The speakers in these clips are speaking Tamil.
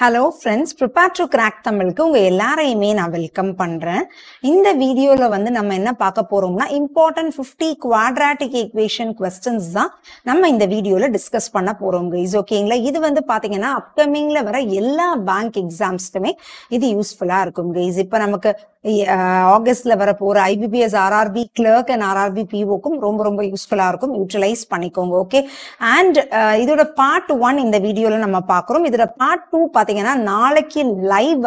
Hello friends prepare to crack தமிழுக்கு உங்க எல்லாரையுமே நான் வெல்கம் பண்றேன் இந்த வீடியோல வந்து நம்ம என்ன பார்க்க போறோம்னா important fifty quadratic equation questions தான் நம்ம இந்த வீடியோல டிஸ்கஸ் பண்ண போறோம் கைஸ் ஓகேங்களா இது வந்து பாத்தீங்கன்னா அப்கமிங்ல வர எல்லா பேங்க் எக்ஸாம்ஸ்க்குமே இது யூஸ்ஃபுல்லா இருக்கும் கைஸ் இப்போ நமக்கு ஆகஸ்ட்ல வர போற IBPS RRB clerk and RRB பிஓக்கும் ரொம்ப ரொம்ப யூஸ்ஃபுல்லா இருக்கும் யூட்டிலைஸ் பண்ணிக்கோங்க ஓகே அண்ட் இதோட பார்ட் ஒன் இந்த வீடியோல நம்ம பாக்குறோம் இதோட பார்ட் டூ பார்த்தீங்கன்னா நாளைக்கு லைவ்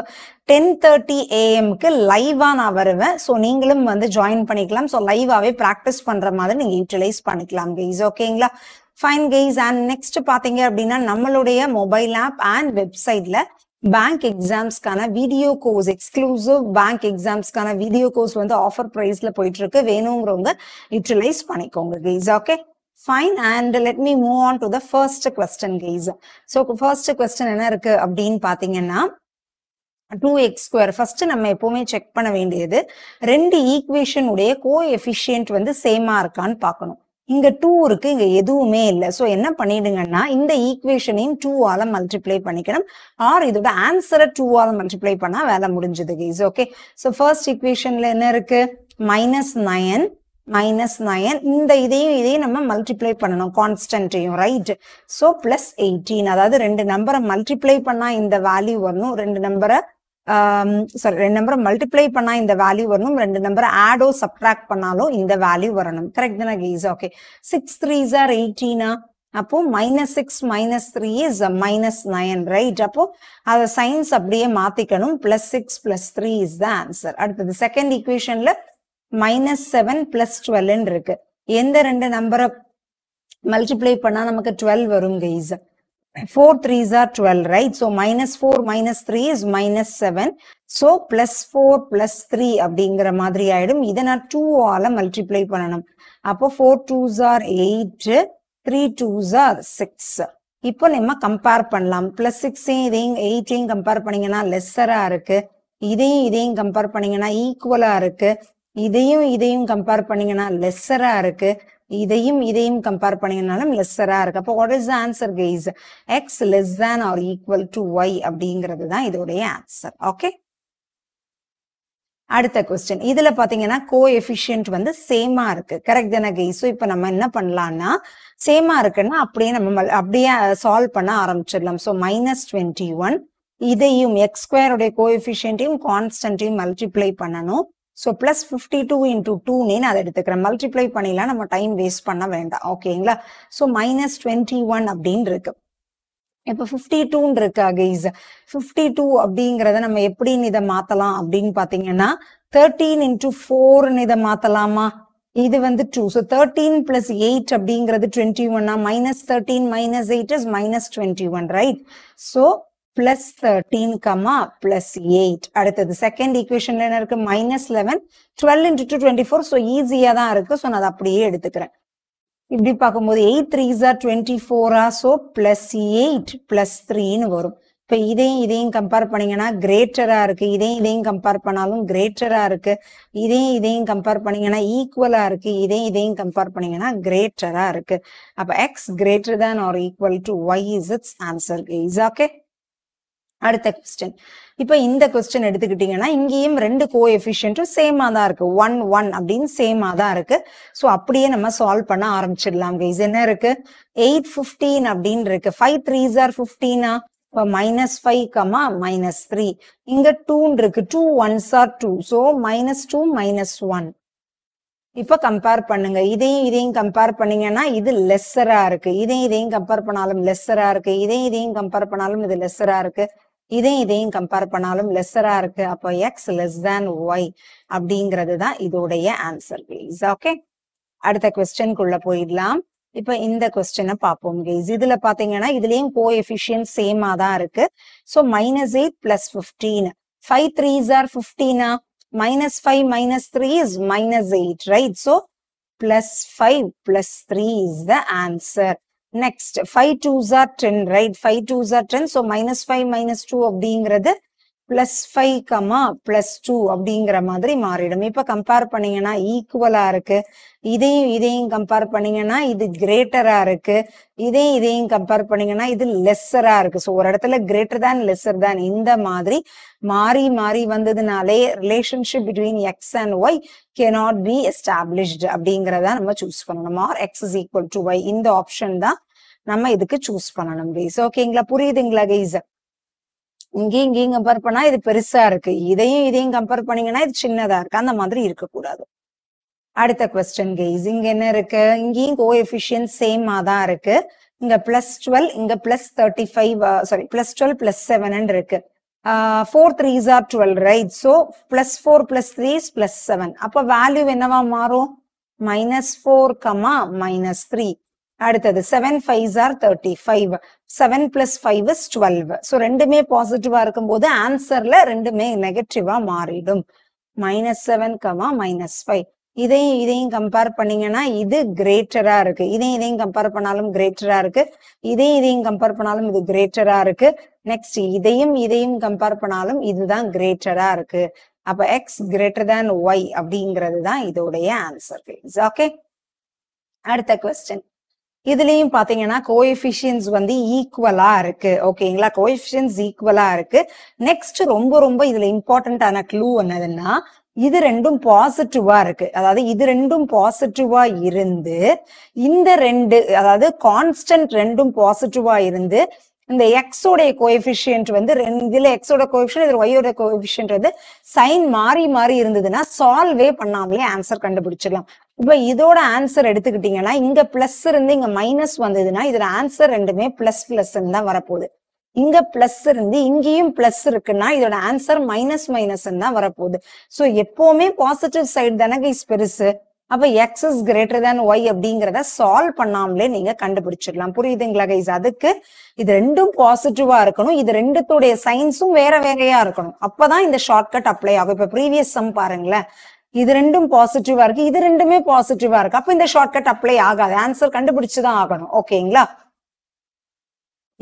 டென் தேர்ட்டி ஏஎம்க்கு லைவாக நான் வருவேன் ஸோ நீங்களும் வந்து ஜாயின் பண்ணிக்கலாம் ஸோ லைவாகவே ப்ராக்டிஸ் பண்ணுற மாதிரி நீங்கள் யூட்டிலைஸ் பண்ணிக்கலாம் கெய்ஸ் ஓகேங்களா ஃபைன் கைஸ் அண்ட் நெக்ஸ்ட் பார்த்தீங்க அப்படின்னா நம்மளுடைய மொபைல் ஆப் அண்ட் வெப்சைட்ல பேங்க் எக்ஸாம்ஸ்க்கான வீடியோ கோர்ஸ் எக்ஸ்க்ளூசிவ் பேங்க் எக்ஸாம்ஸ்க்கான வீடியோ கோர்ஸ் வந்து ஆஃபர் ப்ரைஸ்ல போயிட்டு இருக்கு வேணுங்கிறவங்க யூட்டிலைஸ் பண்ணிக்கோங்க guys okay fine and let me move on to the first question guys so first question என்ன இருக்கு அப்படின்னு பாத்தீங்கன்னா டூ எக்ஸ் ஸ்கொயர் ஃபர்ஸ்ட் நம்ம எப்பவுமே செக் பண்ண வேண்டியது ரெண்டு ஈக்குவேஷனுடைய கோ எஃபிஷியன்ட் வந்து சேமா இருக்கான்னு பார்க்கணும் இங்க டூ இருக்கு இங்க எதுவுமே இல்லை ஸோ என்ன பண்ணிடுங்கன்னா இந்த ஈக்குவேஷனையும் டூவால மல்டிப்ளை பண்ணிக்கணும் ஆர் இதோட ஆன்சரை டூவால மல்டிப்ளை பண்ணா வேலை முடிஞ்சது கேஸ் ஓகே ஸோ ஃபர்ஸ்ட் ஈக்குவேஷன்ல என்ன இருக்கு மைனஸ் நயன் மைனஸ் நயன் இந்த இதையும் இதையும் நம்ம மல்டிப்ளை பண்ணணும் கான்ஸ்டன்ட்டையும் ரைட் ஸோ பிளஸ் எயிட்டீன் அதாவது ரெண்டு நம்பரை மல்டிப்ளை பண்ணால் இந்த வேல்யூ வரணும் ரெண்டு நம்பரை சாரி um, ரெண்டு நம்பரை மல்டிப்ளை பண்ணா இந்த வேல்யூ வரணும் ரெண்டு நம்பரை ஆடோ சப்ராக்ட் பண்ணாலும் இந்த வேல்யூ வரணும் கரெக்ட் தானே guys okay six three are எயிட்டீனா அப்போ minus six minus three is minus nine right அப்போ அதை சயின்ஸ் அப்படியே மாத்திக்கணும் plus six plus three is the answer அடுத்தது செகண்ட் ஈக்குவேஷன்ல மைனஸ் செவன் பிளஸ் டுவெல்னு இருக்கு எந்த ரெண்டு நம்பரை மல்டிப்ளை பண்ணா நமக்கு டுவெல் வரும் guys four threes are twelve right so minus four minus three is minus seven so plus four plus three அப்படிங்கிற மாதிரி ஆயிடும் இதை நான் டூ ஆல மல்டிப்ளை பண்ணணும் அப்போ four twos are eight three twos are six இப்போ நம்ம கம்பேர் பண்ணலாம் பிளஸ் சிக்ஸையும் இதையும் எயிட்டையும் கம்பேர் பண்ணீங்கன்னா லெஸ்ஸரா இருக்கு இதையும் இதையும் கம்பேர் பண்ணீங்கன்னா ஈக்குவலா இருக்கு இதையும் இதையும் கம்பேர் பண்ணீங்கன்னா லெஸ்ஸரா இருக்கு இதையும் இதையும் கம்பேர் பண்ணீங்கனாலும் லெஸ்ஸரா இருக்கு அப்போ what is answer guys X less than or equal to Y அப்படிங்கிறது தான் இதோடைய ஆன்சர் ஓகே அடுத்த கொஸ்டின் இதுல பாத்தீங்கன்னா கோ எஃபிஷியன்ட் வந்து சேமா இருக்கு கரெக்ட் தானே கை ஸோ இப்போ நம்ம என்ன பண்ணலாம்னா சேமா இருக்குன்னா அப்படியே நம்ம அப்படியே சால்வ் பண்ண ஆரம்பிச்சிடலாம் ஸோ மைனஸ் டுவெண்ட்டி ஒன் இதையும் எக்ஸ் ஸ்கொயருடைய கோ எஃபிஷியன்ட்டையும் கான்ஸ்டன்ட்டையும் மல்டிப்ளை பண்ணணும் so plus fifty two into டூனே நான் அதை எடுத்துக்கிறேன் மல்டிப்ளை பண்ணிலாம் நம்ம டைம் வேஸ்ட் பண்ண வேண்டாம் ஓகேங்களா ஸோ மைனஸ் டுவெண்ட்டி ஒன் அப்படின்னு இருக்கு இப்போ ஃபிஃப்டி டூன்னு இருக்கு அகைஸ் ஃபிஃப்டி டூ அப்படிங்கிறத நம்ம எப்படின்னு இதை மாத்தலாம் அப்படின்னு பாத்தீங்கன்னா தேர்ட்டீன் இன்டூ ஃபோர்னு இதை மாத்தலாமா இது வந்து two so thirteen plus eight அப்படிங்கிறது டுவெண்ட்டி ஒன்னா minus thirteen minus eight is minus twenty one right so plus thirteen comma plus eight அடுத்தது செகண்ட் ஈக்குவேஷன்ல என்ன இருக்கு minus eleven twelve into two twenty four so ஈஸியாக தான் இருக்கு ஸோ நான் அதை அப்படியே எடுத்துக்கிறேன் இப்படி பார்க்கும்போது எயிட் த்ரீஸா டுவெண்ட்டி ஃபோரா ஸோ பிளஸ் எயிட் பிளஸ் த்ரீன்னு வரும் இப்போ இதையும் இதையும் கம்பேர் பண்ணீங்கன்னா கிரேட்டரா இருக்கு இதையும் இதையும் கம்பேர் பண்ணாலும் கிரேட்டரா இருக்கு இதையும் இதையும் கம்பேர் பண்ணீங்கன்னா ஈக்குவலா இருக்கு இதையும் இதையும் கம்பேர் பண்ணீங்கன்னா கிரேட்டரா இருக்கு அப்ப X greater than or equal to Y is it's answer is okay அடுத்த கொஸ்டின் இப்போ இந்த கொஸ்டின் எடுத்துக்கிட்டீங்கன்னா இங்கேயும் ரெண்டு கோ எஃபிஷியன்ட்டும் சேமா தான் இருக்கு ஒன் ஒன் அப்படின்னு சேமா தான் இருக்கு ஸோ அப்படியே நம்ம சால்வ் பண்ண ஆரம்பிச்சிடலாம் கைஸ் என்ன இருக்கு எயிட் ஃபிஃப்டீன் அப்படின்னு இருக்கு ஃபைவ் த்ரீஸ் ஆர் ஃபிஃப்டீனா இப்போ minus five comma minus three இங்க டூன் இருக்கு two ones are two so minus two minus one இப்ப கம்பேர் பண்ணுங்க இதையும் இதையும் கம்பேர் பண்ணீங்கன்னா இது லெஸ்ஸரா இருக்கு இதையும் இதையும் கம்பேர் பண்ணாலும் லெஸ்ஸரா இருக்கு இதையும் இதையும் கம்பேர் பண்ணாலும் இது லெஸ்ஸரா இருக்கு இதையும் இதையும் கம்பேர் பண்ணாலும் லெஸ்ஸரா இருக்கு அப்போ எக்ஸ் லெஸ் தேன் ஒய் அப்படிங்கிறது தான் இதோடைய ஆன்சர் ப்ளீஸ் ஓகே அடுத்த கொஸ்டின்குள்ள போயிடலாம் இப்ப இந்த கொஸ்டினை பார்ப்போம் கேஸ் இதுல பாத்தீங்கன்னா இதுலயும் கோ எஃபிஷியன் சேமா தான் இருக்கு so minus eight plus fifteen five three are பிப்டீனா minus five minus three is minus eight right so plus five plus three is the answer Next, 5 2s are 10, right? 5 2s are 10. So, minus 5 minus 2 of being rather plus five comma plus two அப்படிங்கிற மாதிரி மாறிடும் இப்ப கம்பேர் பண்ணீங்கன்னா ஈக்குவலா இருக்கு இதையும் இதையும் கம்பேர் பண்ணீங்கன்னா இது கிரேட்டரா இருக்கு இதையும் இதையும் கம்பேர் பண்ணீங்கன்னா இது லெஸ்ஸரா இருக்கு ஸோ ஒரு இடத்துல கிரேட்டர் தான் லெஸ்ஸர் தான் இந்த மாதிரி மாறி மாறி வந்ததுனாலே relationship between X and Y cannot be established அப்படிங்கிறத நம்ம சூஸ் பண்ணணும் or X is equal to Y இந்த ஆப்ஷன் தான் நம்ம இதுக்கு சூஸ் பண்ணணும் கைஸ் ஓகேங்களா புரியுதுங்களா கைஸ் இங்கேயும் இங்கேயும் கம்பேர் பண்ணா இது பெருசா இருக்கு இதையும் இதையும் கம்பேர் பண்ணீங்கன்னா இது சின்னதா இருக்கு அந்த மாதிரி இருக்கக்கூடாது அடுத்த கொஸ்டின் கேஸ் இங்க என்ன இருக்கு இங்கேயும் கோ எஃபிஷியன் சேமா தான் இருக்கு இங்க பிளஸ் டுவெல் இங்க plus thirty five sorry plus twelve plus seven இருக்கு four threes are twelve right so plus four plus three plus seven அப்போ வேல்யூ என்னவா மாறும் minus four comma minus three அடுத்தது seven five are thirty five seven plus five is twelve so ரெண்டுமே பாசிட்டிவா இருக்கும்போது ஆன்சர்ல ரெண்டுமே நெகட்டிவா மாறிடும் minus seven comma minus five இதையும் இதையும் கம்பேர் பண்ணீங்கன்னா இது கிரேட்டரா இருக்கு இதையும் இதையும் கம்பேர் பண்ணாலும் கிரேட்டரா இருக்கு இதையும் இதையும் கம்பேர் பண்ணாலும் இது கிரேட்டரா இருக்கு நெக்ஸ்ட் இதையும் இதையும் கம்பேர் பண்ணாலும் இதுதான் கிரேட்டரா இருக்கு அப்ப எக்ஸ் கிரேட்டர் தேன் ஒய் அப்படிங்கிறது தான் இதோடைய ஆன்சர் ஓகே அடுத்த கொஸ்டின் இதுலயும் பாத்தீங்கன்னா கோஎஃபிஷியன்ஸ் வந்து ஈக்குவலா இருக்கு ஓகேங்களா கோஎஃபிஷியன்ஸ் ஈக்குவலா இருக்கு நெக்ஸ்ட் ரொம்ப ரொம்ப இதுல இம்பார்ட்டன்டான க்ளூ என்னதுன்னா இது ரெண்டும் பாசிட்டிவா இருக்கு அதாவது இது ரெண்டும் பாசிட்டிவா இருந்து இந்த ரெண்டு அதாவது கான்ஸ்டன்ட் ரெண்டும் பாசிட்டிவா இருந்து இந்த எக்ஸோடைய கோஎஃபிஷியன்ட் வந்து இதுல எக்ஸோட கோஎஃபிஷியன் இதுல ஒய்யோட கோஎஃபிஷியன்ட் வந்து சைன் மாறி மாறி இருந்ததுன்னா சால்வே பண்ணாமலே ஆன்சர் கண்டுபிடிச்சிடலாம் இப்ப இதோட ஆன்சர் எடுத்துக்கிட்டீங்கன்னா இங்க பிளஸ் இருந்து இங்க மைனஸ் வந்ததுன்னா இதுல ஆன்சர் ரெண்டுமே பிளஸ் பிளஸ் தான் வரப்போகுது இங்க பிளஸ் இருந்து இங்கேயும் பிளஸ் இருக்குன்னா இதோட ஆன்சர் மைனஸ் மைனஸ் தான் வரப்போகுது ஸோ எப்பவுமே பாசிட்டிவ் சைடு தானே இஸ் பெருசு அப்ப X is greater than Y அப்படிங்கிறத சால்வ் பண்ணாமலே நீங்க கண்டுபிடிச்சிடலாம் புரியுதுங்களா கைஸ் அதுக்கு இது ரெண்டும் பாசிட்டிவா இருக்கணும் இது ரெண்டுத்துடைய சைன்ஸும் வேற வேறையா இருக்கணும் அப்பதான் இந்த ஷார்ட்கட் அப்ளை ஆகும் இப்ப ப்ரீவியஸ் சம் பாருங்களேன் இது ரெண்டும் பாசிட்டிவா இருக்கு இது ரெண்டுமே பாசிட்டிவா இருக்கு அப்ப இந்த ஷார்ட்கட் அப்ளை ஆகாது ஆன்சர் கண்டுபிடிச்சுதான் ஆகணும் ஓகேங்களா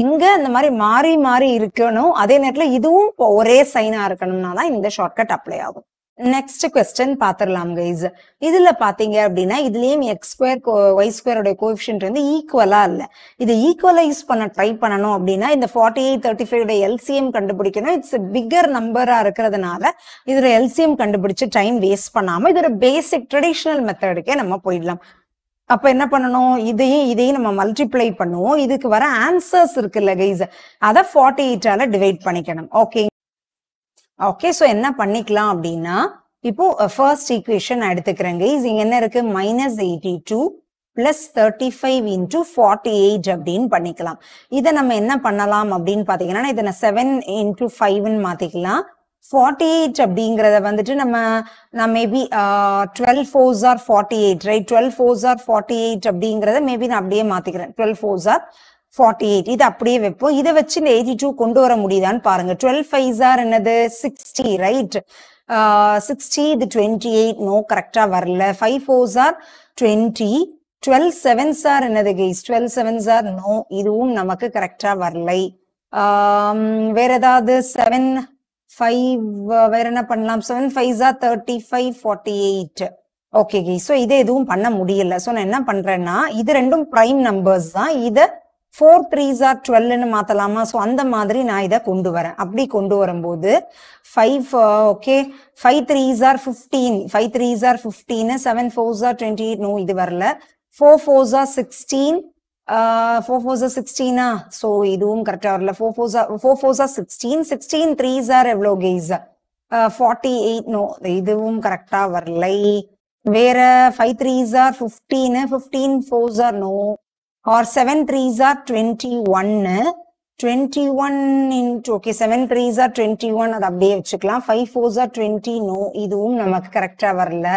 இங்க இந்த மாதிரி மாறி மாறி இருக்கணும் அதே நேரத்துல இதுவும் ஒரே சைனா இருக்கணும்னா தான் இந்த ஷார்ட்கட் அப்ளை ஆகும் நெக்ஸ்ட் கொஸ்டின் பாத்திரலாம் கைஸ் இதுல பாத்தீங்க அப்படின்னா இதுலயும் எக்ஸ் ஸ்கொயர் ஒய் ஸ்கொயரோட கோஎஃபிஷியன்ட் வந்து ஈக்குவலா இல்ல இது ஈக்குவலா யூஸ் பண்ண ட்ரை பண்ணணும் அப்படின்னா இந்த ஃபார்ட்டி எயிட் தேர்ட்டி ஃபைவ் உடைய எல்சிஎம் கண்டுபிடிக்கணும் இட்ஸ் பிகர் நம்பரா இருக்கிறதுனால இதோட எல்சிஎம் கண்டுபிடிச்சு டைம் வேஸ்ட் பண்ணாம இதோட பேசிக் ட்ரெடிஷனல் மெத்தடுக்கே நம்ம போயிடலாம் அப்ப என்ன பண்ணணும் இதையும் இதையும் நம்ம மல்டிப்ளை பண்ணுவோம் இதுக்கு வர ஆன்சர்ஸ் இருக்குல்ல கைஸ் அதை ஃபார்ட்டி எயிட்டால டிவைட் பண்ணிக்கணும் ஓகே ஓகே ஸோ என்ன பண்ணிக்கலாம் அப்படின்னா இப்போ ஃபர்ஸ்ட் uh, ஈக்குவேஷன் எடுத்துக்கிறேங்க இது என்ன இருக்கு minus eighty two plus thirty five into forty eight அப்படின்னு பண்ணிக்கலாம் இதை நம்ம என்ன பண்ணலாம் அப்படின்னு பார்த்தீங்கன்னா இதை நான் செவன் இன்டூ ஃபைவ்னு மாற்றிக்கலாம் ஃபார்ட்டி எயிட் அப்படிங்கிறத வந்துட்டு நம்ம நான் maybe twelve fours are forty eight right twelve fours are forty eight அப்படிங்கிறத மேபி நான் அப்படியே மாற்றிக்கிறேன் twelve fours are forty eight இது அப்படியே வைப்போம் இதை வச்சு இந்த எயிட்டி டூ கொண்டு வர முடியுதான்னு பாருங்க டுவெல் ஆர் என்னது சிக்ஸ்டி ரைட் சிக்ஸ்டி இது டுவெண்ட்டி எயிட் நோ கரெக்டா வரல five fours are twenty twelve sevens are என்னது guys twelve sevens are no இதுவும் நமக்கு கரெக்டா வரலை வேற ஏதாவது செவன் ஃபைவ் வேற என்ன பண்ணலாம் seven five are thirty five forty eight okay guy so இதை எதுவும் பண்ண முடியல ஸோ நான் என்ன பண்றேன்னா இது ரெண்டும் ப்ரைம் நம்பர்ஸ் தான் இதை ஃபோர் த்ரீஸ் ஆர் டுவெல்னு மாத்தலாமா ஸோ அந்த மாதிரி நான் இதை கொண்டு வரேன் அப்படி கொண்டு வரும்போது five okay five threes are fifteen five threes are ஃபிஃப்டீனு seven fours are twenty eight no இது வரல four fours are sixteen four ஃபோர்ஸா சிக்ஸ்டீனா ஸோ இதுவும் கரெக்டாக வரல ஃபோர் ஃபோர்ஸா ஃபோர் ஃபோர்ஸா சிக்ஸ்டீன் சிக்ஸ்டீன் த்ரீஸ் ஆர் எவ்வளோ கெய்ஸ் ஃபார்ட்டி எயிட் நோ இதுவும் கரெக்டாக வரலை வேற ஃபைவ் த்ரீஸ் ஆர் ஃபிஃப்டீனு fifteen force are no or 7 3s are ஒன்னு twenty one into okay seven threes are twenty one அதை அப்படியே வச்சுக்கலாம் ஃபைவ் ஃபோர்ஸ் ஃபோர்ஸா டுவெண்ட்டி நோ இதுவும் நமக்கு கரெக்டாக வரல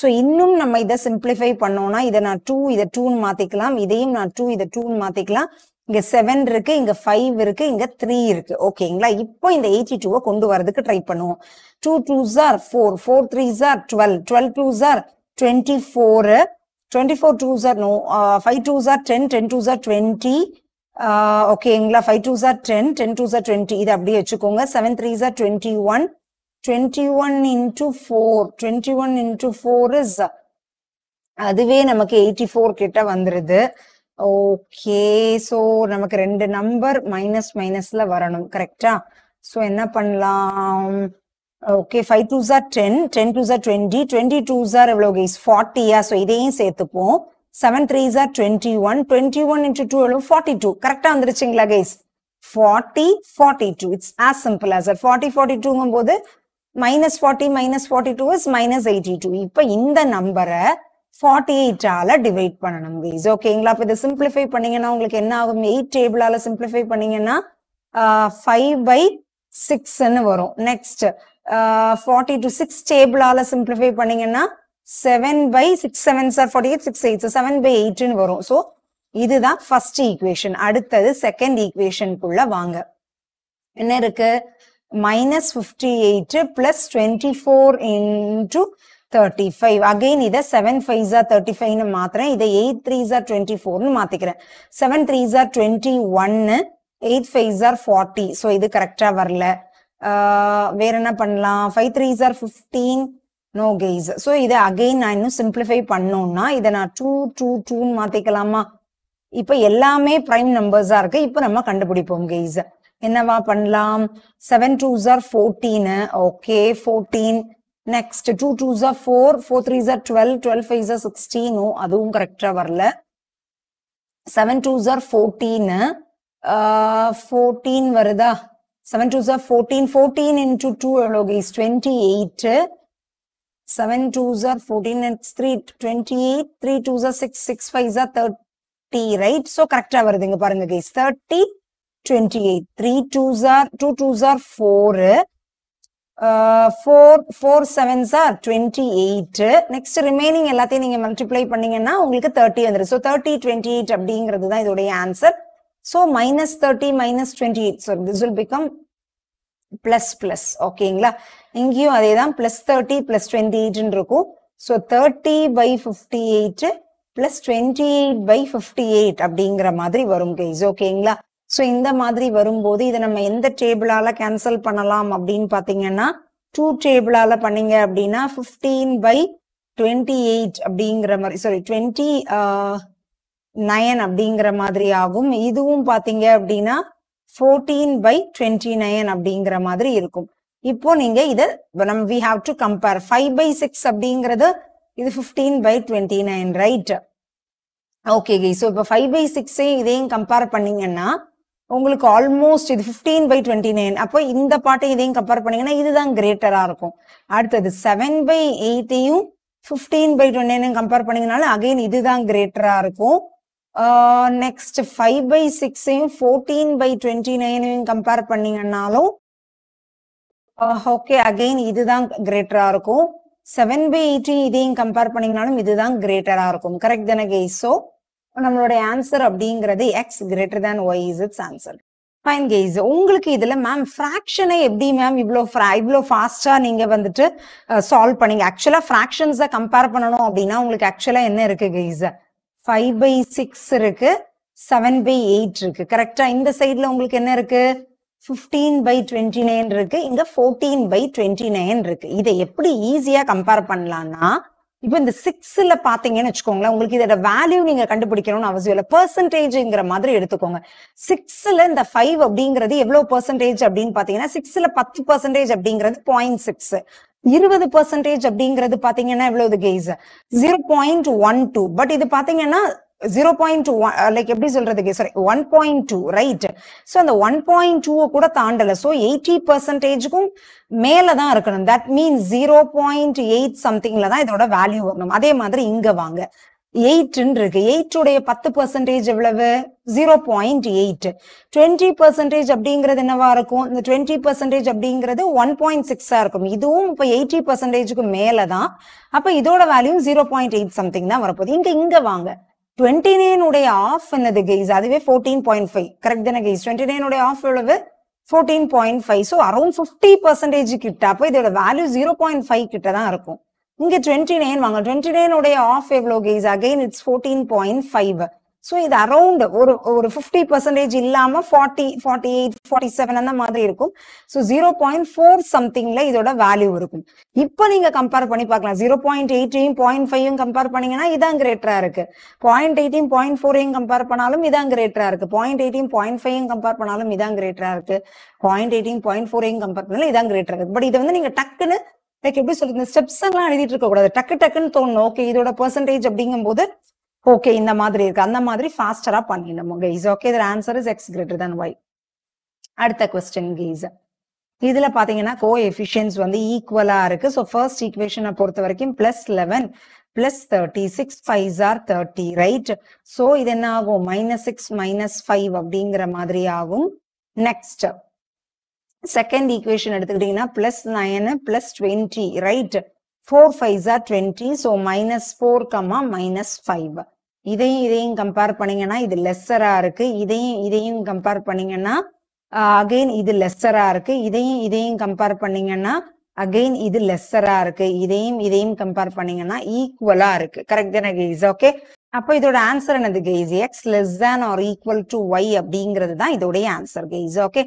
ஸோ இன்னும் நம்ம இதை சிம்பிளிஃபை பண்ணோம்னா இதை நான் டூ இதை டூன்னு மாற்றிக்கலாம் இதையும் நான் டூ இதை டூன்னு மாற்றிக்கலாம் இங்கே செவன் இருக்கு இங்கே ஃபைவ் இருக்கு இங்கே த்ரீ இருக்கு ஓகேங்களா இப்போ இந்த எயிட்டி டூவை கொண்டு வரதுக்கு ட்ரை பண்ணுவோம் two two are four four threes are twelve twelve twos are twenty four twenty four are no, no five twos are ten ten twos are 20. ஓகேங்களா five twos are ten ten twos are twenty இது அப்படியே வச்சுக்கோங்க seven three are twenty one twenty one into four twenty one into four is அதுவே நமக்கு எயிட்டி ஃபோர் கிட்ட வந்துருது ஓகே ஸோ நமக்கு ரெண்டு நம்பர் மைனஸ் மைனஸில் வரணும் கரெக்டா ஸோ என்ன பண்ணலாம் okay five two are ten ten two are twenty twenty two are எவ்வளோ கைஸ் ஃபார்ட்டியா ஸோ இதையும் சேர்த்துப்போம் seven three are twenty one twenty one into two எவ்வளோ ஃபார்ட்டி டூ கரெக்டாக வந்துருச்சுங்களா guys forty forty two it's as simple as forty forty டூங்கும் போது minus forty minus forty two is minus eighty two இப்போ இந்த நம்பரை ஃபார்ட்டி எயிட்டால டிவைட் பண்ணணும் கைஸ் ஓகேங்களா இப்போ இதை சிம்பிளிஃபை பண்ணீங்கன்னா உங்களுக்கு என்ன ஆகும் எயிட் டேபிளால சிம்பிளிஃபை பண்ணீங்கன்னா ஃபைவ் பை சிக்ஸ்ன்னு வரும் நெக்ஸ்ட் ஃபார்ட்டி டு சிக்ஸ் டேபிளால சிம்பிளிஃபை பண்ணீங்கன்னா seven by six seven are forty eight six eight seven by எயிட்னு வரும் ஸோ இதுதான் ஃபர்ஸ்ட் ஈக்குவேஷன் அடுத்தது செகண்ட் ஈக்குவேஷனுக்குள்ள வாங்க என்ன இருக்கு minus fifty eight plus twenty four into thirty five again இதை செவன் ஜார் தேர்ட்டி ஃபைவ்னு மாத்துறேன் இதை எயிட் த்ரீஸா டுவெண்ட்டி ஃபோர்னு மாத்திக்கிறேன் செவன் த்ரீஸா டுவெண்ட்டி ஒன்னு eight five jar forty so இது கரெக்டாக வரல வேற என்ன பண்ணலாம் five three are fifteen no guys so இதை அகெயின் நான் இன்னும் சிம்பிளிஃபை பண்ணோம்னா இதை நான் டூ டூ டூன்னு மாத்திக்கலாமா இப்போ எல்லாமே பிரைம் நம்பர்ஸா இருக்கு இப்போ நம்ம கண்டுபிடிப்போம் கெய்ஸ் என்னவா பண்ணலாம் seven two are fourteen okay fourteen next two two are four four three are twelve twelve five are சிக்ஸ்டீனோ அதுவும் கரெக்டாக வரல seven two are fourteen fourteen வருதா seven two are fourteen fourteen into two எவ்வளோ guys twenty eight seven two are fourteen three twenty eight three two are six six five are thirty right so கரெக்டாக வருதுங்க பாருங்க guys thirty twenty eight three two jar two two are four four four seven are twenty eight next remaining எல்லாத்தையும் நீங்கள் மல்டிப்ளை பண்ணீங்கன்னா உங்களுக்கு தேர்ட்டி வந்துடும் ஸோ தேர்ட்டி டுவெண்ட்டி எயிட் அப்படிங்கிறது தான் இதோடைய answer So minus 30, minus 28. So this will become plus plus. ஓகேங்களா இங்கேயும் அதே தான் பிளஸ் தேர்ட்டி 30 டுவெண்ட்டி எயிட்னு இருக்கும் so thirty by fifty eight plus twenty eight by fifty eight அப்படிங்கிற மாதிரி வரும் கைஸ் ஓகேங்களா ஸோ இந்த மாதிரி வரும்போது இதை நம்ம எந்த டேபிளால கேன்சல் பண்ணலாம் அப்படின்னு பார்த்தீங்கன்னா டூ டேபிளால பண்ணீங்க அப்படின்னா ஃபிஃப்டீன் பை டுவெண்ட்டி எயிட் அப்படிங்கிற மாதிரி சாரி டுவெண்ட்டி நயன் அப்படிங்கிற மாதிரி ஆகும் இதுவும் பாத்தீங்க அப்படின்னா ஃபோர்டீன் பை டுவெண்ட்டி நயன் அப்படிங்கிற மாதிரி இருக்கும் இப்போ நீங்க இதை நம் we have to compare five by six அப்படிங்கிறது இது fifteen by twenty nine right okay guy so இப்போ ஃபைவ் பை சிக்ஸையும் இதையும் கம்பேர் பண்ணீங்கன்னா உங்களுக்கு ஆல்மோஸ்ட் இது ஃபிஃப்டீன் பை டுவெண்ட்டி நைன் அப்போ இந்த பாட்டை இதையும் கம்பேர் பண்ணீங்கன்னா இதுதான் கிரேட்டரா இருக்கும் அடுத்தது செவன் பை எயிட்டையும் fifteen by twenty nine compare பண்ணீங்கனாலும் அகைன் இதுதான் கிரேட்டரா இருக்கும் நெக்ஸ்ட் ஃபைவ் பை சிக்ஸையும் ஃபோர்டீன் பை டுவெண்ட்டி நைனையும் கம்பேர் பண்ணீங்கன்னாலும் ஓகே அகெயின் இதுதான் கிரேட்டரா இருக்கும் செவன் பை எயிட்டீன் இதையும் கம்பேர் பண்ணீங்கனாலும் இதுதான் கிரேட்டரா இருக்கும் கரெக்ட் தானே கே ஸோ நம்மளுடைய ஆன்சர் அப்படிங்கிறது x greater than y is it's answer fine guys உங்களுக்கு இதுல மேம் ஃப்ராக்ஷனை எப்படி மேம் இவ்வளோ இவ்வளோ ஃபாஸ்ட்டாக நீங்க வந்துட்டு சால்வ் பண்ணீங்க ஆக்சுவலா ஃப்ராக்ஷன்ஸை கம்பேர் பண்ணணும் அப்படின்னா உங்களுக்கு ஆக்சுவலா என்ன இருக்கு கேஸ் ஃபைவ் பை சிக்ஸ் இருக்கு செவன் பை எயிட் இருக்கு கரெக்டா இந்த சைட்ல உங்களுக்கு என்ன இருக்கு ஃபிஃப்டீன் பை டுவெண்ட்டி நைன் இருக்கு இங்க ஃபோர்டீன் பை டுவெண்ட்டி நைன் இருக்கு இதை எப்படி ஈஸியா கம்பேர் பண்ணலாம்னா இப்போ இந்த சிக்ஸ்ல பாத்தீங்கன்னு வச்சுக்கோங்களேன் உங்களுக்கு இதோட வேல்யூ நீங்க கண்டுபிடிக்கணும்னு அவசியம் இல்ல பெர்சன்டேஜ்ங்கிற மாதிரி எடுத்துக்கோங்க சிக்ஸ்ல இந்த ஃபைவ் அப்படிங்கிறது எவ்வளவு பெர்சன்டேஜ் அப்படின்னு பாத்தீங்கன்னா சிக்ஸ்ல பத்து பெர்சன்டேஜ் அப்படிங்கிறது பாயிண்ட் சிக்ஸ் இருபது பர்சன்டேஜ் அப்படிங்கிறது பாத்தீங்கன்னா எவ்வளவு guys zero point one two but இது பாத்தீங்கன்னா ஜீரோ பாயிண்ட் ஒன் லைக் எப்படி சொல்றது sorry one point two right so அந்த ஒன் பாயிண்ட் டூ கூட தாண்டல ஸோ எயிட்டி பர்சன்டேஜுக்கும் மேல தான் இருக்கணும் that means zero point eight சம்திங்ல தான் இதோட வேல்யூ வரணும் அதே மாதிரி இங்க வாங்க எயிட்ன்னு இருக்கு எயிட்டுடைய பத்து பர்சன்டேஜ் எவ்வளவு zero point eight twenty percentage அப்படிங்கிறது என்னவா இருக்கும் இந்த டுவெண்ட்டி பர்சன்டேஜ் அப்படிங்கிறது ஒன் பாயிண்ட் சிக்ஸா இருக்கும் இதுவும் இப்போ எயிட்டி பர்சன்டேஜுக்கு மேலே தான் அப்போ இதோட value zero point eight something தான் வரப்போகுது இங்கே இங்கே வாங்க டுவெண்ட்டி நைனுடைய ஆஃப் என்னது கெய்ஸ் அதுவே ஃபோர்டீன் பாயிண்ட் ஃபைவ் கரெக்ட் தானே கைஸ் டுவெண்ட்டி நைனுடைய ஆஃப் எவ்வளவு fourteen point five so around fifty percentage கிட்ட அப்போ இதோட வேல்யூ ஜீரோ பாயிண்ட் ஃபைவ் கிட்ட தான் இருக்கும் இங்க டுவெண்ட்டி நைன் வாங்க டுவெண்ட்டி உடைய ஆஃப் எவ்வளோ guys again it's fourteen point five so இது அரௌண்ட் ஒரு ஒரு ஃபிஃப்டி பர்சன்டேஜ் இல்லாமல் forty forty eight forty seven அந்த மாதிரி இருக்கும் ஸோ ஜீரோ பாயிண்ட் ஃபோர் சம்திங்ல இதோட வேல்யூ இருக்கும் இப்போ நீங்க கம்பேர் பண்ணி பார்க்கலாம் ஜீரோ பாயிண்ட் எயிட்டையும் பாயிண்ட் ஃபைவ் கம்பேர் பண்ணீங்கன்னா இதான் கிரேட்டரா இருக்கு பாயிண்ட் எயிட்டையும் பாயிண்ட் ஃபோரையும் கம்பேர் பண்ணாலும் இதான் கிரேட்டரா இருக்கு பாயிண்ட் எயிட்டையும் பாயிண்ட் ஃபைவ் கம்பேர் பண்ணாலும் இதான் கிரேட்டரா இருக்கு பாயிண்ட் எயிட்டையும் பாயிண்ட் ஃபோரையும் கம்பேர் பண்ணாலும் இதான் கிரேட்டரா இருக்கு பட் இதை வந்து நீங்க டக்குன்னு லைக் எப்படி சொல்றது இந்த ஸ்டெப்ஸ் எல்லாம் எழுதிட்டு இருக்க கூடாது டக்கு டக்குன்னு தோணும் ஓகே இதோட பெர்சன்டேஜ் அப்படிங்கும் போது ஓகே இந்த மாதிரி இருக்கு அந்த மாதிரி ஃபாஸ்டரா பண்ணிடணும் guys okay either answer is x greater than y அடுத்த கொஸ்டின் கைஸ் இதுல பாத்தீங்கன்னா கோ எஃபிஷியன்ஸ் வந்து ஈக்குவலா இருக்கு ஸோ ஃபர்ஸ்ட் ஈக்குவேஷனை பொறுத்த வரைக்கும் plus eleven plus thirty six five are thirty right so இது என்ன ஆகும் மைனஸ் சிக்ஸ் மைனஸ் ஃபைவ் அப்படிங்கிற மாதிரி ஆகும் நெக்ஸ்ட் செகண்ட் ஈக்குவேஷன் எடுத்துக்கிட்டீங்கன்னா plus nine plus twenty right four five are twenty so minus four comma minus five இதையும் இதையும் கம்பேர் பண்ணீங்கன்னா இது லெஸ்ஸரா இருக்கு இதையும் இதையும் கம்பேர் பண்ணீங்கன்னா அகெயின் இது லெஸ்ஸரா இருக்கு இதையும் இதையும் கம்பேர் பண்ணீங்கன்னா அகெயின் இது லெஸ்ஸரா இருக்கு இதையும் இதையும் கம்பேர் பண்ணீங்கன்னா ஈக்குவலா இருக்கு கரெக்ட் தானே ஓகே அப்போ இதோட ஆன்சர் என்னது guys x less than or equal to Y அப்படிங்கிறது தான் இதோடைய ஆன்சர் கெய்ஸ் ஓகே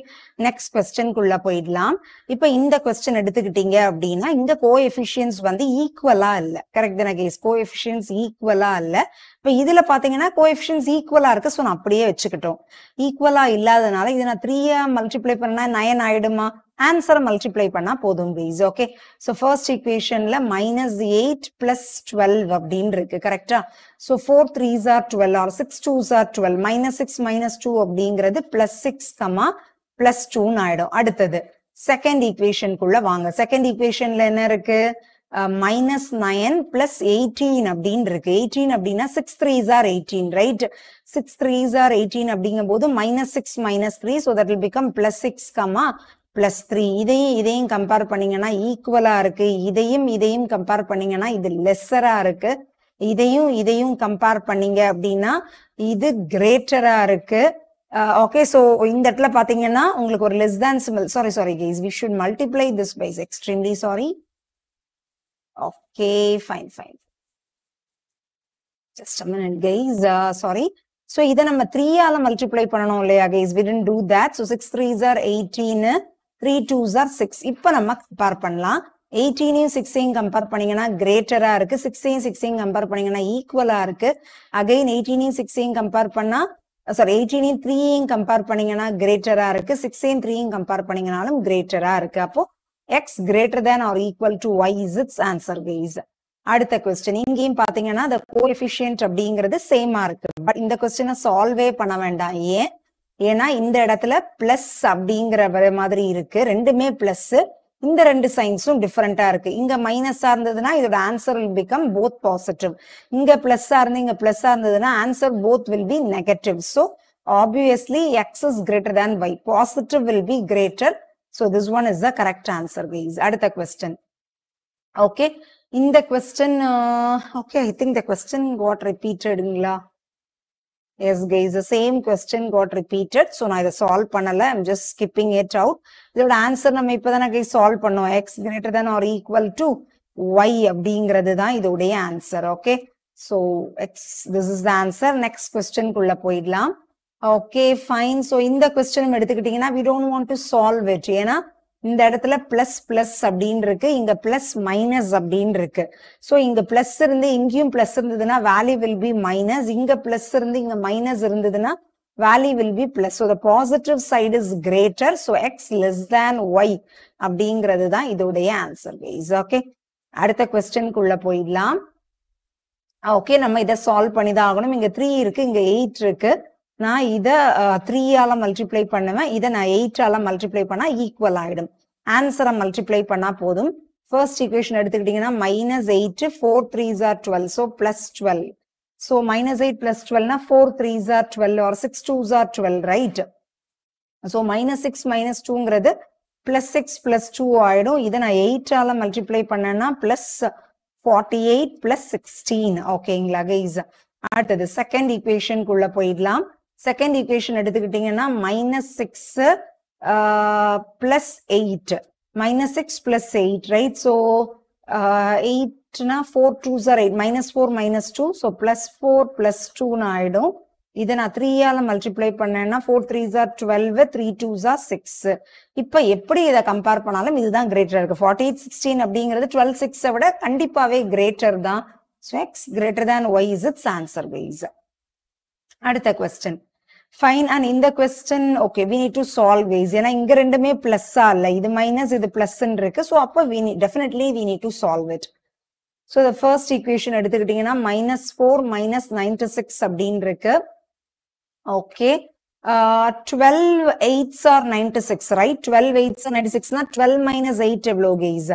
நெக்ஸ்ட் கொஸ்டின்குள்ள போயிடலாம் இப்போ இந்த கொஸ்டின் எடுத்துக்கிட்டீங்க அப்படின்னா இந்த கோ எஃபிஷியன்ஸ் வந்து ஈக்குவலா இல்லை கரெக்ட் தானே கெய்ஸ் கோ எஃபிஷியன்ஸ் ஈக்குவலா இல்ல இப்போ இதுல பாத்தீங்கன்னா கோ எஃபிஷியன்ஸ் ஈக்குவலா இருக்கு ஸோ நான் அப்படியே வச்சுக்கிட்டோம் ஈக்குவலா இல்லாதனால இதை நான் த்ரீயா மல்டிப்ளை பண்ணா நயன் ஆயிடுமா ஆன்சரை மல்டிப்ளை பண்ணா போதும் ப்ளீஸ் ஓகே ஸோ ஃபர்ஸ்ட் இக்குவேஷன்ல மைனஸ் எயிட் பிளஸ் டுவெல் அப்படின்னு இருக்கு கரெக்டா so four three are twelve or six two are twelve minus six minus two அப்படிங்கிறது பிளஸ் சிக்ஸ் கமா பிளஸ் டூன்னு ஆயிடும் அடுத்தது செகண்ட் ஈக்குவேஷனுக்குள்ள வாங்க செகண்ட் ஈக்குவேஷன்ல என்ன இருக்கு மைனஸ் நயன் பிளஸ் எயிட்டீன் அப்படின்னு இருக்கு எயிட்டீன் அப்படின்னா six threes are eighteen right six threes are eighteen அப்படிங்கும் போது minus six minus three so that will become plus six comma plus three இதையும் இதையும் கம்பேர் பண்ணீங்கன்னா ஈக்குவலா இருக்கு இதையும் இதையும் கம்பேர் பண்ணீங்கன்னா இது லெஸ்ஸரா இருக்கு இதையும் இதையும் கம்பேர் பண்ணீங்க அப்படின்னா இது கிரேட்டரா இருக்கு ஓகே ஸோ இந்த இடத்துல பார்த்தீங்கன்னா உங்களுக்கு ஒரு less than simple sorry sorry guys we should multiply this பைஸ் extremely sorry okay fine fine just minute guys sorry so இதை நம்ம த்ரீயால மல்டிப்ளை பண்ணணும் இல்லையா guys we tend to that so six three are எயிட்டீன்னு த்ரீ டூ ஆர் சிக்ஸ் இப்போ நம்ம கம்பேர் பண்ணலாம் எயிட்டீனையும் சிக்ஸையும் கம்பேர் பண்ணீங்கன்னா கிரேட்டரா இருக்கு சிக்ஸையும் சிக்ஸையும் கம்பேர் பண்ணீங்கன்னா ஈக்குவலா இருக்கு அகைன் எயிட்டீனையும் சிக்ஸையும் கம்பேர் பண்ணா சாரி எயிட்டீனையும் த்ரீயையும் கம்பேர் பண்ணீங்கன்னா கிரேட்டரா இருக்கு சிக்ஸையும் த்ரீயும் கம்பேர் பண்ணீங்கனாலும் கிரேட்டரா இருக்கு அப்போ x greater than or equal to Y is it's answer guys அடுத்த கொஸ்டின் இங்கேயும் பாத்தீங்கன்னா அந்த கோஎஃபிஷியன்ட் அப்படிங்கிறது சேமா இருக்கு பட் இந்த கொஸ்டினை சால்வே பண்ண வேண்டாம் ஏன் ஏன்னா இந்த இடத்துல பிளஸ் அப்படிங்கிற மாதிரி இருக்கு ரெண்டுமே பிளஸ் இந்த ரெண்டு சைன்ஸும் டிஃபரெண்டா இருக்கு இங்க மைனஸா இருந்ததுன்னா இதோட answer will become both positive இங்க பிளஸ்ஸா இருந்து இங்க பிளஸ்ஸா இருந்ததுன்னா answer both will be negative so obviously x is greater than y positive will be greater so this one is the correct answer guys அடுத்த கொஸ்டின் ஓகே இந்த question okay I think the question what ரிப்பீட்டடுங்களா yes guys same question got repeated so நான் இதை சால்வ் பண்ணல I'm just skipping it out இதோட ஆன்சர் நம்ம இப்போ கை சால்வ் பண்ணோம் x greater than or equal to Y அப்படிங்கிறது தான் இதோடைய answer okay so x this is the answer next கொஸ்டின்குள்ள போயிடலாம் ஓகே ஃபைன் ஸோ இந்த கொஸ்டின் எடுத்துக்கிட்டீங்கன்னா we don't want to solve it ஏன்னா இந்த இடத்துல பிளஸ் பிளஸ் அப்படின்னு இருக்கு இங்க பிளஸ் மைனஸ் அப்படின்னு இருக்கு ஸோ இங்க பிளஸ் இருந்து இங்கேயும் பிளஸ் இருந்ததுன்னா வேல்யூ வில் பி மைனஸ் இங்க பிளஸ் இருந்து இங்க மைனஸ் இருந்ததுன்னா value will be plus so the positive side is greater so x less than y அப்படிங்கிறது தான் இதோடைய ஆன்சர் கைஸ் ஓகே அடுத்த கொஸ்டனுக்குள்ள போயிடலாம் ஓகே நம்ம இதை சால்வ் பண்ணி தான் ஆகணும் இங்க த்ரீ இருக்கு இங்க எயிட் இருக்கு நான் இதை த்ரீயால மல்டிப்ளை பண்ணுவேன் இதை நான் எயிட்டால மல்டிப்ளை பண்ணா ஈக்குவல் ஆயிடும் ஆன்சரை மல்டிப்ளை பண்ணா போதும் ஃபர்ஸ்ட் ஈக்குவேஷன் எடுத்துக்கிட்டீங்கன்னா minus eight four three are twelve so plus twelve so minus eight plus டுவெல்னா four three are twelve or six two are twelve right so minus six minus டூங்கிறது பிளஸ் சிக்ஸ் பிளஸ் டூ ஆயிடும் இதை நான் எயிட்டால மல்டிப்ளை பண்ணேன்னா plus forty eight plus sixteen ஓகேங்களா கைஸ் அடுத்தது செகண்ட் ஈக்குவேஷனுக்குள்ள போயிடலாம் செகண்ட் ஈக்குவேஷன் எடுத்துக்கிட்டீங்கன்னா minus six plus eight minus six plus eight right so எயிட்னா four two are eight minus four minus two so plus four plus டூன்னு ஆயிடும் இதை நான் த்ரீயால மல்டிப்ளை பண்ணேன்னா four three are twelve three two are six இப்போ எப்படி இதை கம்பேர் பண்ணாலும் இதுதான் கிரேட்டர் இருக்கு ஃபார்ட்டி எயிட் சிக்ஸ்டீன் அப்படிங்கிறது டுவெல் சிக்ஸை விட கண்டிப்பாவே கிரேட்டர் தான் so x greater than y is it's answer வைஸ் அடுத்த கொஸ்டின் ஃபைன் அண்ட் இந்த question okay we need to solve வேஸ் ஏன்னா இங்க ரெண்டுமே பிளஸ்ஸா இல்ல இது மைனஸ் இது பிளஸ் இருக்கு ஸோ அப்போ we need definitely we need to solve it so the first equation எடுத்துக்கிட்டீங்கன்னா minus four minus ninety six அப்படின்னு இருக்கு okay twelve eights are ninety six right twelve eights ninety சிக்ஸ்னா டுவெல் மைனஸ் எயிட் எவ்வளோ guys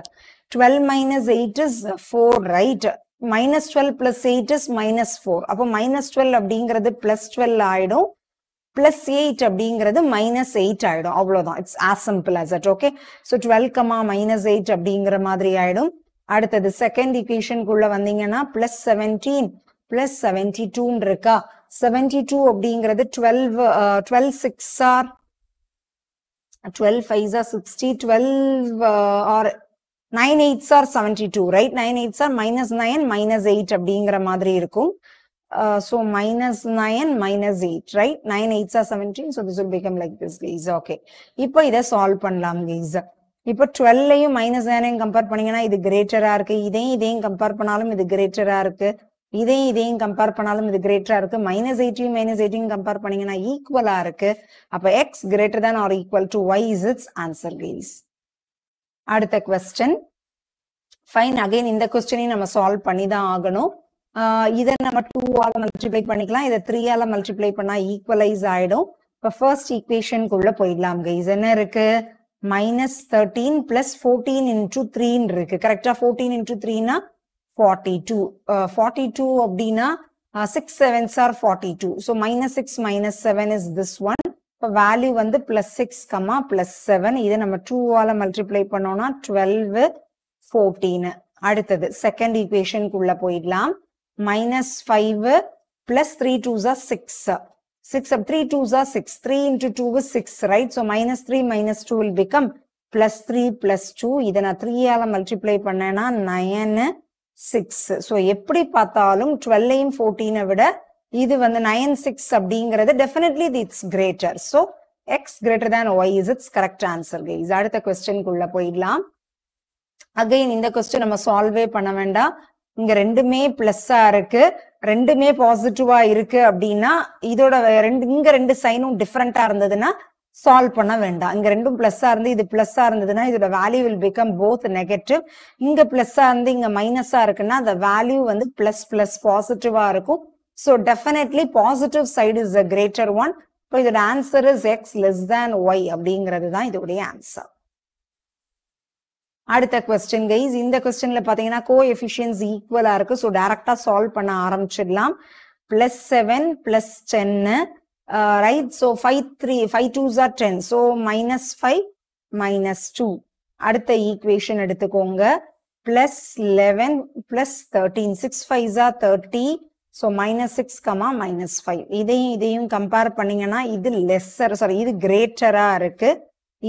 twelve minus eight is four right minus twelve plus eight is minus four அப்போ மைனஸ் டுவெல் அப்படிங்கிறது பிளஸ் டுவெல் ஆயிடும் பிளஸ் எயிட் அப்படிங்கிறது மைனஸ் எயிட் ஆயிடும் அவ்வளவுதான் it's as simple as at okay so twelve comma minus eight அப்படிங்கிற மாதிரி ஆயிடும் அடுத்தது செகண்ட் இக்வேஷனுக்குள்ள வந்தீங்கன்னா பிளஸ் செவன்டீன் பிளஸ் செவன்டி டூன்னு இருக்கா செவன்டி டூ அப்படிங்கிறது twelve twelve six are twelve five are sixty twelve are nine eights are seventy two right nine eights are minus nine minus eight அப்படிங்கிற மாதிரி இருக்கும் so uh, minus nine minus eight right nine eights are seventeen so this will become like this guys okay இப்போ இதை சால்வ் பண்ணலாம் கைஸ் இப்போ டுவெல்லையும் மைனஸ் நைனையும் கம்பேர் பண்ணீங்கன்னா இது கிரேட்டரா இருக்கு இதையும் இதையும் கம்பேர் பண்ணாலும் இது கிரேட்டரா இருக்கு இதையும் இதையும் கம்பேர் பண்ணாலும் இது கிரேட்டரா இருக்கு மைனஸ் எயிட்டியும் மைனஸ் எயிட்டியும் கம்பேர் பண்ணீங்கன்னா ஈக்குவலா இருக்கு அப்ப X greater than or equal to Y is it's answer guys அடுத்த கொஸ்டின் ஃபைன் அகைன் இந்த கொஸ்டினையும் நம்ம சால்வ் பண்ணி தான் ஆகணும் இதை நம்ம டூவால மல்டிப்ளை பண்ணிக்கலாம் இதை த்ரீயால மல்டிப்ளை பண்ணா ஈக்குவலைஸ் ஆயிடும் இப்போ ஃபர்ஸ்ட் ஈக்குவேஷனுக்குள்ள போயிடலாம் கைஸ் என்ன இருக்கு minus thirteen plus fourteen into த்ரீன்னு இருக்கு கரெக்டா ஃபோர்டீன் இன்டூ த்ரீனா ஃபார்ட்டி டூ ஃபார்ட்டி டூ அப்படின்னா six sevens are forty two so minus six minus seven is this one இப்போ வேல்யூ வந்து plus six comma plus seven இதை நம்ம டூவால் மல்டிப்ளை பண்ணோம்னா டுவெல்வ் ஃபோர்டீனு அடுத்தது செகண்ட் ஈக்குவேஷனுக்குள்ள போயிடலாம் மைனஸ் ஃபைவ் பிளஸ் த்ரீ டூஸா சிக்ஸ் சிக்ஸ் த்ரீ டூஸா six three into two six right so minus three minus two will become plus three plus two இதை நான் த்ரீயால் மல்டிப்ளை பண்ணேன்னா நயனு சிக்ஸ் ஸோ எப்படி பார்த்தாலும் டுவெல்லையும் ஃபோர்டீனை விட இது வந்து நைன் சிக்ஸ் அப்படிங்கிறது definitely it's greater so x greater than y is it's correct answer guys அடுத்த கொஸ்டின்குள்ள போயிடலாம் அகைன் இந்த கொஸ்டின் நம்ம சால்வே பண்ண வேண்டாம் இங்க ரெண்டுமே பிளஸ்ஸா இருக்கு ரெண்டுமே பாசிட்டிவா இருக்கு அப்படின்னா இதோட ரெண்டு இங்க ரெண்டு சைனும் டிஃப்ரெண்டா இருந்ததுன்னா சால்வ் பண்ண வேண்டாம் இங்க ரெண்டும் பிளஸ்ஸா இருந்து இது பிளஸ்ஸா இருந்ததுன்னா இதோட value will become both negative இங்க பிளஸ்ஸா இருந்து இங்க மைனஸா இருக்குன்னா அந்த வேல்யூ வந்து பிளஸ் பிளஸ் பாசிட்டிவா இருக்கும் so definitely positive side is a greater one இப்போ இதோட answer is x less than y அப்படிங்கிறது தான் இதோடைய ஆன்சர் அடுத்த கொஸ்டின் கைஸ் இந்த கொஸ்டின்ல பாத்தீங்கன்னா கோ எஃபிஷியன்ஸ் ஈக்குவலா இருக்கு ஸோ டைரக்டா சால்வ் பண்ண ஆரம்பிச்சிடலாம் பிளஸ் செவன் பிளஸ் டென்னு right so five three five two are ten so minus five minus two அடுத்த ஈக்குவேஷன் எடுத்துக்கோங்க plus eleven plus thirteen six five are thirty so minus six comma minus five இதையும் இதையும் கம்பேர் பண்ணீங்கன்னா இது லெஸ்ஸர் சாரி இது கிரேட்டரா இருக்கு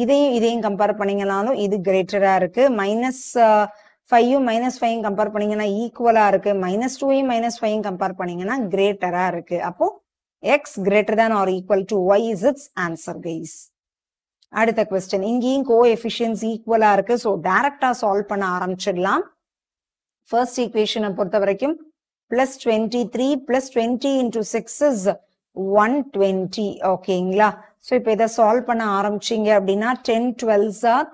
இதையும் இதையும் கம்பேர் பண்ணீங்கனாலும் இது கிரேட்டரா இருக்கு மைனஸ் ஃபைவும் மைனஸ் ஃபைவும் கம்பேர் பண்ணீங்கன்னா ஈக்குவலா இருக்கு மைனஸ் டூவையும் மைனஸ் ஃபைவும் கம்பேர் பண்ணீங்கன்னா கிரேட்டரா இருக்கு அப்போ x greater than or equal to Y is it's answer guys அடுத்த கொஸ்டின் இங்கேயும் கோ எஃபிஷியன்ஸ் ஈக்குவலா இருக்கு ஸோ டைரக்டா சால்வ் பண்ண ஆரம்பிச்சிடலாம் ஃபர்ஸ்ட் ஈக்குவேஷனை பொறுத்த வரைக்கும் plus twenty three plus twenty into six is one twenty ஓகேங்களா ஸோ இப்போ இதை சால்வ் பண்ண ஆரம்பிச்சிங்க அப்படின்னா ten twelves are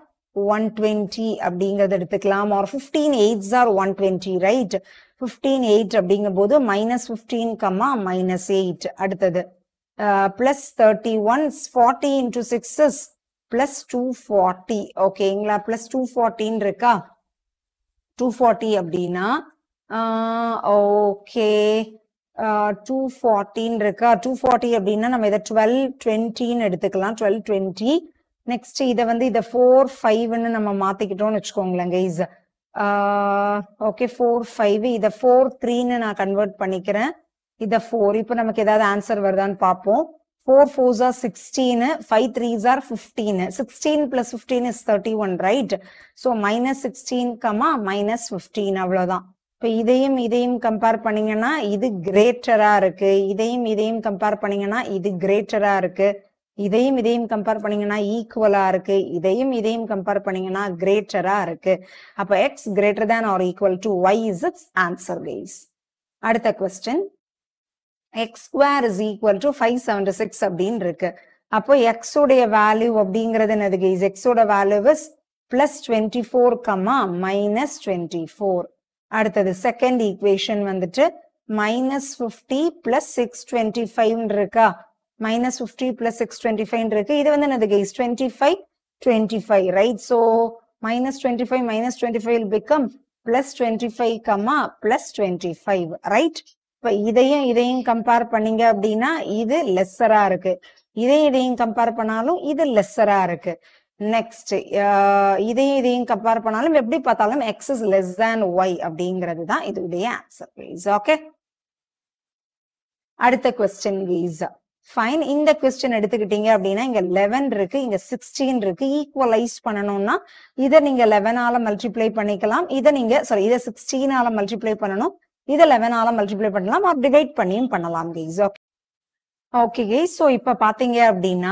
one twenty அப்படிங்கிறத எடுத்துக்கலாம் are fifteen eights are one twenty right fifteen eight அப்படிங்கும் போது minus fifteen comma minus eight அடுத்தது plus thirty ones forty into six is plus two forty ஓகேங்களா பிளஸ் டூ ஃபார்ட்டின்னு இருக்கா டூ ஃபார்ட்டி அப்படின்னா ஓகே டூ ஃபார்ட்டின்னு இருக்கா டூ ஃபார்ட்டி அப்படின்னா நம்ம இதை டுவெல் டுவெண்ட்டின்னு எடுத்துக்கலாம் டுவெல் டுவெண்ட்டி நெக்ஸ்ட் இதை வந்து இதை ஃபோர் ஃபைவ்னு நம்ம மாத்திக்கிட்டோம்னு வச்சுக்கோங்களேன் கைஸ் ஓகே ஃபோர் ஃபைவ் இதை ஃபோர் த்ரீன்னு நான் கன்வெர்ட் பண்ணிக்கிறேன் இதை ஃபோர் இப்போ நமக்கு ஏதாவது ஆன்சர் வருதான்னு பார்ப்போம் four fours are sixteen five threes are fifteen sixteen plus fifteen is thirty one right so minus sixteen comma minus fifteen அவ்வளோதான் இப்போ இதையும் இதையும் கம்பேர் பண்ணீங்கன்னா இது கிரேட்டரா இருக்கு இதையும் இதையும் கம்பேர் பண்ணீங்கன்னா இது கிரேட்டரா இருக்கு இதையும் இதையும் கம்பேர் பண்ணீங்கன்னா ஈக்குவலா இருக்கு இதையும் இதையும் கம்பேர் பண்ணீங்கன்னா கிரேட்டரா இருக்கு அப்ப X greater than or equal to Y is it's answer guys அடுத்த question x square is equal to five seventy six அப்படின்னு இருக்கு அப்போ எக்ஸோடைய வேல்யூ அப்படிங்கிறது என்னது கைஸ் எக்ஸோட value is plus twenty four comma minus twenty four அடுத்தது செகண்ட் ஈக்குவேஷன் வந்துட்டு minus fifty plus six twenty five இருக்கா minus fifty plus six twenty five இருக்கு இது வந்து என்னது guys twenty five twenty five right so minus twenty five minus twenty five become plus twenty five comma plus twenty five right இப்போ இதையும் இதையும் கம்பேர் பண்ணீங்க அப்படின்னா இது லெஸ்ஸரா இருக்கு இதையும் இதையும் கம்பேர் பண்ணாலும் இது லெஸ்ஸரா இருக்கு நெக்ஸ்ட் uh, இதையும் இதையும் கம்பேர் பண்ணாலும் எப்படி பார்த்தாலும் x is less than y அப்படிங்கிறது தான் இதுடைய ஆன்சர் ப்ளீஸ் ஓகே அடுத்த கொஸ்டின் வீசா ஃபைன் இந்த கொஸ்டின் எடுத்துக்கிட்டீங்க அப்படின்னா இங்க லெவன் இருக்கு இங்க சிக்ஸ்டீன் இருக்கு ஈக்குவலைஸ் பண்ணணும்னா இதை நீங்க லெவனால மல்டிப்ளை பண்ணிக்கலாம் இதை நீங்க சாரி இதை சிக்ஸ்டீனால மல்டிப்ளை பண்ணணும் இதை லெவனால மல்டிப்ளை பண்ணலாம் டிவைட் பண்ணியும் பண்ணலாம் ஓகே ஓகே சோ இப்ப பாத்தீங்க அப்படின்னா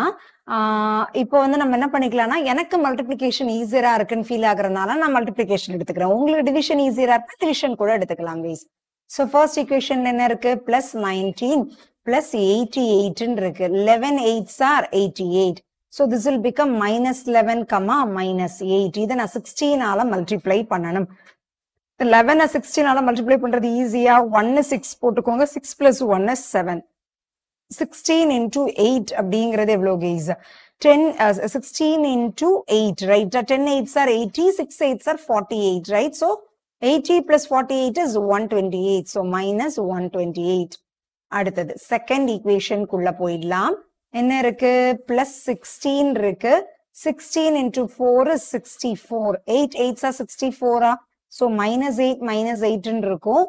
இப்போ வந்து நம்ம என்ன பண்ணிக்கலாம்னா எனக்கு மல்டிப்ளிகேஷன் ஈஸியரா இருக்குன்னு ஃபீல் ஆகுறதுனால நான் மல்டிபிளிகேஷன் எடுத்துக்கிறேன் உங்களுக்கு டிவிஷன் ஈஸியரா இருக்கு டிவிஷன் கூட எடுத்துக்கலாம் வீஸ் ஸோ ஃபர்ஸ்ட் இக்வேஷன் என்ன இருக்கு பிளஸ் நைன்டீன் பிளஸ் எயிட்டி எயிட்னு இருக்கு eleven eights are eighty eight so this will become minus eleven comma minus eight இதை நான் சிக்ஸ்டீனால மல்டிப்ளை பண்ணணும் லெவனை சிக்ஸ்டீனால மல்டிப்ளை பண்றது ஈஸியா ஒன்னு சிக்ஸ் போட்டுக்கோங்க சிக்ஸ் பிளஸ் ஒன்னு செவன் சிக்ஸ்டீன் இன்டூ எயிட் அப்படிங்கிறது எவ்வளோ guys ten sixteen into eight right ten eights are eighty six eights are forty eight right so eighty forty eight one twenty eight minus one twenty eight அடுத்தது செகண்ட் ஈக்குவேஷனுக்குள்ள போயிடலாம் என்ன இருக்கு பிளஸ் சிக்ஸ்டீன் இருக்கு sixteen into four sixty four eight எயிட்ஸா சிக்ஸ்டி ஃபோரா சோ மைனஸ் எயிட் மைனஸ் எயிட்னு இருக்கும்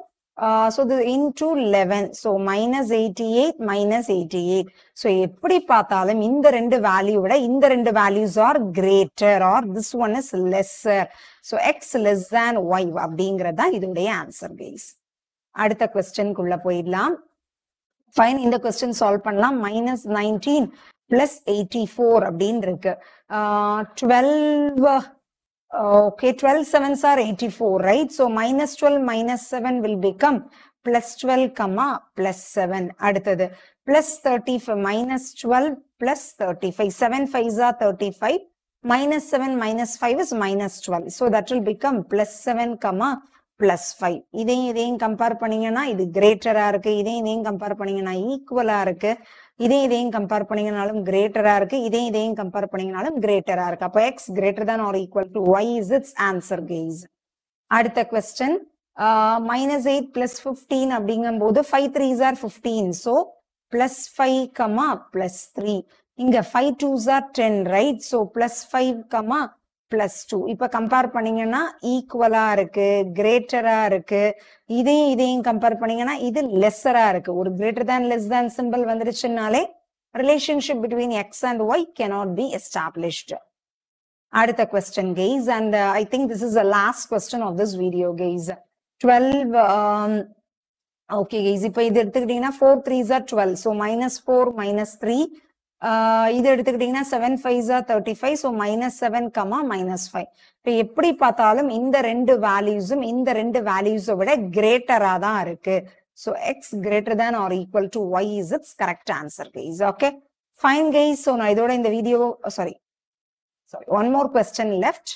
ஸோ இது into eleven so minus eighty eight minus eighty eight so எப்படி பார்த்தாலும் இந்த ரெண்டு வேல்யூ விட இந்த ரெண்டு values are greater or this one is lesser so x less than y அப்படிங்கிறது தான் இதோடைய ஆன்சர் கைஸ் அடுத்த கொஸ்டின்குள்ள போயிடலாம் ஃபைன் இந்த கொஸ்டின் சால்வ் பண்ணலாம் minus nineteen plus eighty four அப்படின்னு இருக்கு twelve uh, Okay, 12 sevens are 84, right? So minus 12 minus 7 will become plus 12 comma plus 7. அடுத்தது plus 35 minus 12 plus 35. 7 5s are 35. Minus 7 minus 5 is minus 12. So that will become plus 7 comma plus 5. இதையும் இதையும் கம்பேர் பண்ணீங்கன்னா இது கிரேட்டரா இருக்கு இதையும் இதையும் கம்பேர் பண்ணீங்கன்னா ஈக்குவலா இருக்கு இதே இதையும் கம்பேர் பண்ணீங்கனாலும் கிரேட்டரா இருக்கு இதையும் இதையும் கம்பேர் பண்ணீங்கனாலும் கிரேட்டரா இருக்கு அப்போ x greater than or equal to Y is it's answer guys அடுத்த question minus eight plus fifteen அப்படிங்கும் போது five threes are fifteen so plus five comma plus three இங்க five twos are ten right so plus five comma plus two இப்ப கம்பேர் பண்ணீங்கன்னா ஈக்குவலா இருக்கு கிரேட்டரா இருக்கு இதையும் இதையும் கம்பேர் பண்ணீங்கன்னா இது லெஸ்ஸரா இருக்கு ஒரு greater than less than simple வந்துருச்சுனாலே relationship between X and y cannot be established அடுத்த question guys and I think this is a last question of this video guys twelve okay guys இப்ப இது எடுத்துக்கிட்டீங்கன்னா four threes are twelve so minus four minus three இது எடுத்துக்கிட்டீங்கன்னா seven five ah thirty five so minus seven comma minus five இப்போ எப்படி பார்த்தாலும் இந்த ரெண்டு வேல்யூஸும் இந்த ரெண்டு வேல்யூஸை விட கிரேட்டராக தான் இருக்கு so x greater than or equal to Y is it's correct answer guys okay fine guys so நான் இதோட இந்த video sorry sorry one more question left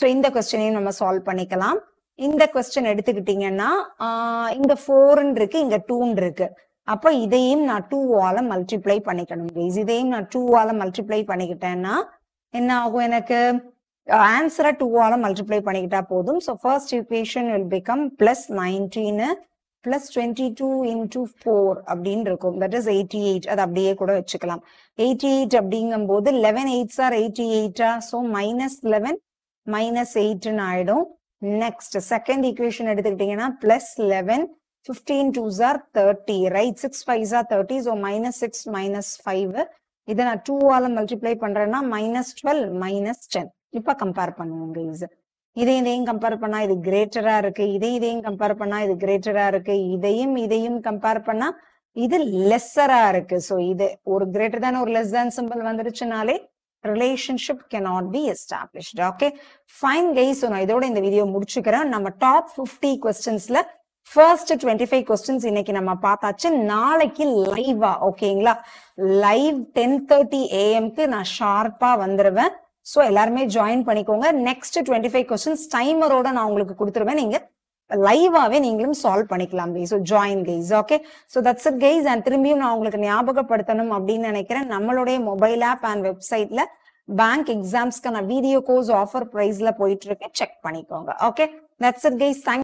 so இந்த கொஸ்டினையும் நம்ம சால்வ் பண்ணிக்கலாம் இந்த கொஸ்டின் எடுத்துக்கிட்டீங்கன்னா இங்க ஃபோர்ன்னு இருக்கு இங்க டூன் இருக்கு அப்போ இதையும் நான் டூவால் மல்டிப்ளை பண்ணிக்கணும் கைஸ் இதையும் நான் டூவால் மல்டிப்ளை பண்ணிக்கிட்டேன்னா என்ன ஆகும் எனக்கு ஆன்சரை டூவால் மல்டிப்ளை பண்ணிக்கிட்டா போதும் so first equation will become plus nineteen plus twenty two into four அப்படின்னு இருக்கும் தட் இஸ் எயிட்டி எயிட் அது அப்படியே கூட வச்சுக்கலாம் எயிட்டி எயிட் அப்படிங்கும் போது லெவன் எயிட்ஸ் ஆர் எயிட்டி எயிட்டா ஸோ மைனஸ் லெவன் மைனஸ் எயிட்னு ஆயிடும் நெக்ஸ்ட் செகண்ட் ஈக்குவேஷன் எடுத்துக்கிட்டீங்கன்னா plus eleven 15 2s are 30, right? 6 5s are 30, so minus 6 minus 5. இதை நான் 2 ஆல மல்டிப்ளை பண்றேன்னா மைனஸ் டுவெல் மைனஸ் டென் இப்ப கம்பேர் பண்ணுவோம் கைஸ் இதை இதையும் கம்பேர் பண்ணா இது கிரேட்டரா இருக்கு இதை இதையும் கம்பேர் பண்ணா இது கிரேட்டரா இருக்கு இதையும் இதையும் கம்பேர் பண்ணா இது லெஸ்ஸரா இருக்கு ஸோ இது ஒரு கிரேட்டர் தான் ஒரு லெஸ் தான் சிம்பிள் வந்துருச்சுனாலே relationship cannot be established okay fine guys நான் இதோட இந்த வீடியோ முடிச்சுக்கிறேன் நம்ம டாப் ஃபிஃப்டி கொஸ்டின்ஸ்ல ஃபர்ஸ்ட் டுவெண்ட்டி ஃபைவ் கொஸ்டின்ஸ் இன்னைக்கு நம்ம பார்த்தாச்சு நாளைக்கு லைவா ஓகேங்களா லைவ் டென் தேர்ட்டி ஏஎம்க்கு நான் ஷார்ப்பா வந்துருவேன் ஸோ எல்லாருமே ஜாயின் பண்ணிக்கோங்க நெக்ஸ்ட் டுவெண்ட்டி ஃபைவ் கொஸ்டின்ஸ் டைமரோட நான் உங்களுக்கு கொடுத்துருவேன் நீங்க லைவாவே நீங்களும் சால்வ் பண்ணிக்கலாம் guys so join guys okay so that's it guys and திரும்பியும் நான் உங்களுக்கு ஞாபகப்படுத்தணும் அப்படின்னு நினைக்கிறேன் நம்மளுடைய மொபைல் ஆப் அண்ட் வெப்சைட்ல பேங்க் எக்ஸாம்ஸ்க்கான வீடியோ கோர்ஸ் ஆஃபர் ப்ரைஸ்ல போயிட்டு இருக்கேன் செக் பண்ணிக்கோங்க okay that's it guys thank